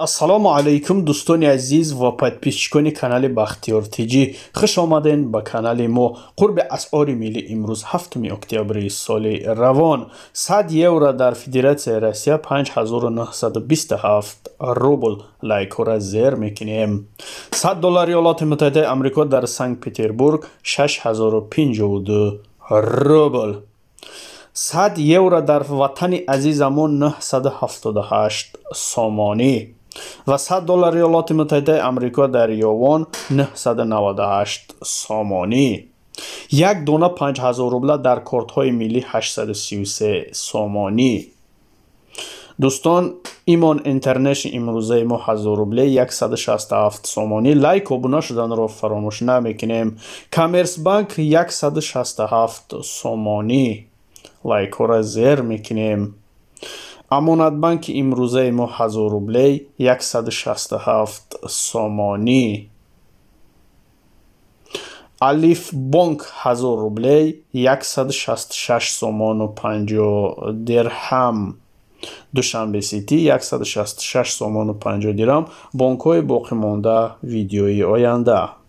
السلام علیکم دوستانی عزیز و پدپیسچیکنی کنال بختیار تیجی خوش آمدین با کانال ما قرب از میلی امروز هفتمی اکتیابری سالی روان صد یورا در فیدرسی رسیه پنج هزار و نه سد و بیست هفت روبل لایکورا زیر میکنیم صد دولار یولات متحده امریکا در سنگ پیتر برگ شش هزار و پینج و روبل صد یورا در وطن عزیز امون نه سد و سامانی و 100 دلار ایالات متحده آمریکا در یوان 998 سامانی یک دونه 5000 روبل در کارت های ملی 833 سامانی دوستان ایمان اینترنش امروزه ما هزار روبله 167 سومانی لایک و بنا شدن را فراموش نمیکنیم کامرس بانک 167 سومانی لایک ها را زیر میکنیم амонат банки имрӯзаи мо 1000 рублей 167 сомонӣ алиф бонк 1000 рублей 166 сомону 50 дирҳам душанбе сити 166 сомону 50 дирам бонкҳои боқимонда видеои оянда